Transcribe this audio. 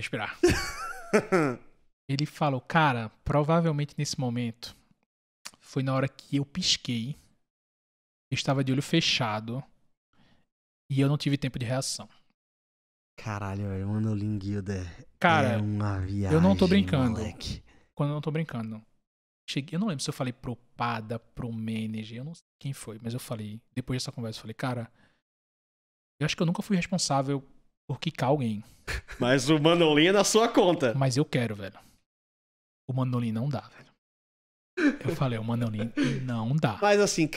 respirar. ele falou, cara, provavelmente nesse momento foi na hora que eu pisquei. Eu estava de olho fechado e eu não tive tempo de reação. Caralho, velho, Manolim Guilda. Cara, é uma viagem, eu não tô brincando. Moleque. Quando eu não tô brincando. Cheguei, eu não lembro se eu falei pro Pada, pro manager, eu não sei quem foi, mas eu falei, depois dessa conversa, eu falei, cara, eu acho que eu nunca fui responsável por quicar alguém. Mas o Manolin é da sua conta. Mas eu quero, velho. O Manolin não dá, velho. Eu falei, o Manolin não dá. Mas assim,